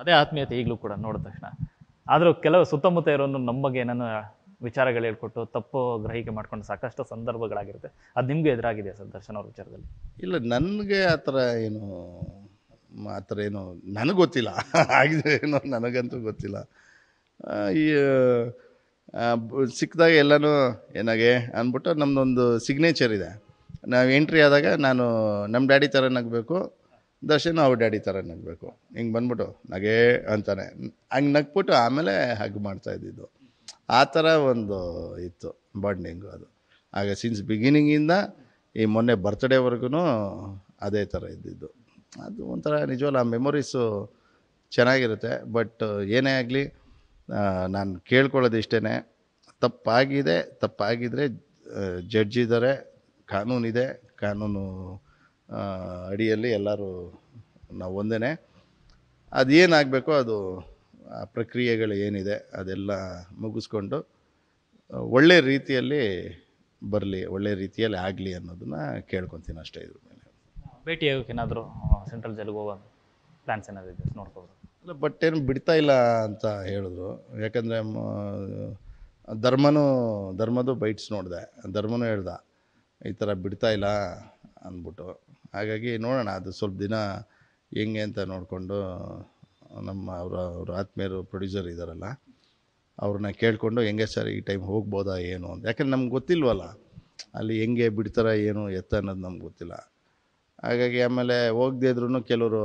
ಅದೇ ಆತ್ಮೀಯತೆ ಈಗಲೂ ಕೂಡ ನೋಡಿದ ತಕ್ಷಣ ಆದರೂ ಕೆಲವು ಸುತ್ತಮುತ್ತ ಇರೋನು ನಮಗೆ ಬಗ್ಗೆ ಏನನ್ನು ವಿಚಾರಗಳು ಹೇಳ್ಕೊಟ್ಟು ತಪ್ಪು ಗ್ರಹಿಕೆ ಮಾಡ್ಕೊಂಡು ಸಾಕಷ್ಟು ಸಂದರ್ಭಗಳಾಗಿರುತ್ತೆ ಅದು ನಿಮಗೆ ಎದುರಾಗಿದೆ ಸರ್ ದರ್ಶನ ಅವ್ರ ವಿಚಾರದಲ್ಲಿ ಇಲ್ಲ ನನಗೆ ಆ ಥರ ಏನು ಆ ಥರ ಏನು ನನಗೆ ಗೊತ್ತಿಲ್ಲ ಆಗಿದೆ ಏನೋ ನನಗಂತೂ ಗೊತ್ತಿಲ್ಲ ಈ ಸಿಕ್ಕಿದಾಗ ಎಲ್ಲನೂ ಏನಾಗೆ ಅಂದ್ಬಿಟ್ಟು ನಮ್ಮದೊಂದು ಸಿಗ್ನೇಚರ್ ಇದೆ ನಾವು ಎಂಟ್ರಿ ಆದಾಗ ನಾನು ನಮ್ಮ ಡ್ಯಾಡಿ ಥರ ನಗಬೇಕು ದರ್ಶನ ಅವ್ರ ಡ್ಯಾಡಿ ಥರ ನಗಬೇಕು ಹಿಂಗೆ ಬಂದ್ಬಿಟ್ಟು ನಗೇ ಅಂತಾನೆ ಹಂಗೆ ನಗ್ಬಿಟ್ಟು ಆಮೇಲೆ ಹಗ್ ಮಾಡ್ತಾ ಇದ್ದಿದ್ದು ಆ ಥರ ಒಂದು ಇತ್ತು ಬಾಂಡಿಂಗು ಅದು ಆಗ ಸಿನ್ಸ್ ಬಿಗಿನಿಂಗಿಂದ ಈ ಮೊನ್ನೆ ಬರ್ತ್ಡೇವರೆಗೂ ಅದೇ ಥರ ಇದ್ದಿದ್ದು ಅದು ಒಂಥರ ನಿಜವಲ್ಲ ಆ ಮೆಮೊರೀಸು ಚೆನ್ನಾಗಿರುತ್ತೆ ಬಟ್ ಏನೇ ಆಗಲಿ ನಾನು ಕೇಳ್ಕೊಳ್ಳೋದು ಇಷ್ಟೇ ತಪ್ಪಾಗಿದೆ ತಪ್ಪಾಗಿದ್ದರೆ ಜಡ್ಜ್ ಇದ್ದಾರೆ ಕಾನೂನಿದೆ ಕಾನೂನು ಅಡಿಯಲ್ಲಿ ಎಲ್ಲರೂ ನಾವು ಒಂದೇ ಅದೇನಾಗಬೇಕೋ ಅದು ಆ ಪ್ರಕ್ರಿಯೆಗಳು ಏನಿದೆ ಅದೆಲ್ಲ ಮುಗಿಸ್ಕೊಂಡು ಒಳ್ಳೆ ರೀತಿಯಲ್ಲಿ ಬರಲಿ ಒಳ್ಳೆ ರೀತಿಯಲ್ಲಿ ಆಗಲಿ ಅನ್ನೋದನ್ನು ಕೇಳ್ಕೊತೀನಿ ಅಷ್ಟೇ ಇದ್ರ ಮೇಲೆ ಭೇಟಿ ಏನಾದರೂ ಸೆಂಟ್ರಲ್ ಜೆಲ್ಗೆ ಹೋಗೋ ಪ್ಲ್ಯಾನ್ಸ್ ಏನಾದರೂ ಇದೆ ನೋಡ್ಕೋಬೋದು ಇಲ್ಲ ಬಟ್ ಏನು ಬಿಡ್ತಾ ಇಲ್ಲ ಅಂತ ಹೇಳಿದ್ರು ಯಾಕಂದರೆ ಧರ್ಮನೂ ಧರ್ಮದೂ ಬೈಟ್ಸ್ ನೋಡಿದೆ ಧರ್ಮನೂ ಹೇಳ್ದೆ ಈ ಥರ ಬಿಡ್ತಾಯಿಲ್ಲ ಅಂದ್ಬಿಟ್ಟು ಹಾಗಾಗಿ ನೋಡೋಣ ಅದು ಸ್ವಲ್ಪ ದಿನ ಹೆಂಗೆ ಅಂತ ನೋಡಿಕೊಂಡು ನಮ್ಮ ಅವರ ಅವ್ರ ಆತ್ಮೀಯರು ಪ್ರೊಡ್ಯೂಸರ್ ಇದ್ದಾರಲ್ಲ ಅವ್ರನ್ನ ಕೇಳಿಕೊಂಡು ಹೆಂಗೆ ಸರ್ ಈ ಟೈಮ್ ಹೋಗ್ಬೋದಾ ಏನು ಅಂತ ಯಾಕಂದ್ರೆ ನಮ್ಗೆ ಗೊತ್ತಿಲ್ವಲ್ಲ ಅಲ್ಲಿ ಹೆಂಗೆ ಬಿಡ್ತಾರ ಏನು ಎತ್ತ ಅನ್ನೋದು ನಮ್ಗೆ ಗೊತ್ತಿಲ್ಲ ಹಾಗಾಗಿ ಆಮೇಲೆ ಹೋಗದೇ ಇದ್ರೂ ಕೆಲವರು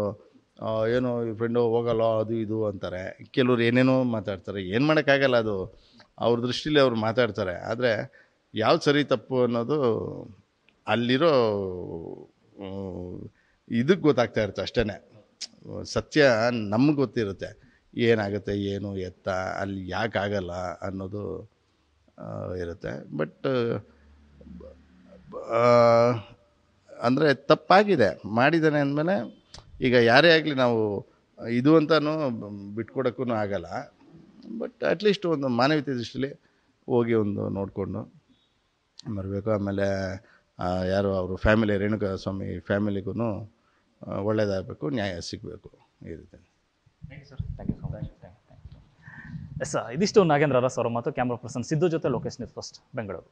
ಏನು ಈ ಫ್ರೆಂಡು ಹೋಗಲ್ಲ ಅದು ಇದು ಅಂತಾರೆ ಕೆಲವ್ರು ಏನೇನೋ ಮಾತಾಡ್ತಾರೆ ಏನು ಮಾಡೋಕ್ಕಾಗಲ್ಲ ಅದು ಅವ್ರ ದೃಷ್ಟಿಲಿ ಅವ್ರು ಮಾತಾಡ್ತಾರೆ ಆದರೆ ಯಾವ್ದು ಸರಿ ತಪ್ಪು ಅನ್ನೋದು ಅಲ್ಲಿರೋ ಇದಕ್ಕೆ ಗೊತ್ತಾಗ್ತಾ ಇರುತ್ತೆ ಅಷ್ಟೇ ಸತ್ಯ ನಮ್ಗೆ ಗೊತ್ತಿರುತ್ತೆ ಏನಾಗುತ್ತೆ ಏನು ಎತ್ತ ಅಲ್ಲಿ ಯಾಕೆ ಆಗಲ್ಲ ಅನ್ನೋದು ಇರುತ್ತೆ ಬಟ್ ಅಂದರೆ ತಪ್ಪಾಗಿದೆ ಮಾಡಿದ್ದಾನೆ ಅಂದಮೇಲೆ ಈಗ ಯಾರೇ ಆಗಲಿ ನಾವು ಇದು ಅಂತಲೂ ಬಿಟ್ಕೊಡೋಕ್ಕೂ ಆಗಲ್ಲ ಬಟ್ ಅಟ್ಲೀಸ್ಟ್ ಒಂದು ಮಾನವೀಯತೆ ದೃಷ್ಟಿಲಿ ಹೋಗಿ ಒಂದು ನೋಡಿಕೊಂಡು ಬರಬೇಕು ಆಮೇಲೆ ಯಾರು ಅವರು ಫ್ಯಾಮಿಲಿ ರೇಣುಕಾ ಸ್ವಾಮಿ ಫ್ಯಾಮಿಲಿಗೂ ಒಳ್ಳೆಯದಾಗಬೇಕು ನ್ಯಾಯ ಸಿಗಬೇಕು ಈ ರೀತಿ ಸರ್ ಯು ಎಸ್ ಇದಿಷ್ಟು ನಾಗೇಂದ್ರ ಅರಸ್ ಅವರ ಮತ್ತು ಕ್ಯಾಮ್ರಾ ಪರ್ಸನ್ ಸಿದ್ದು ಜೊತೆ ಲೋಕೇಶ್ ಫಸ್ಟ್ ಬೆಂಗಳೂರು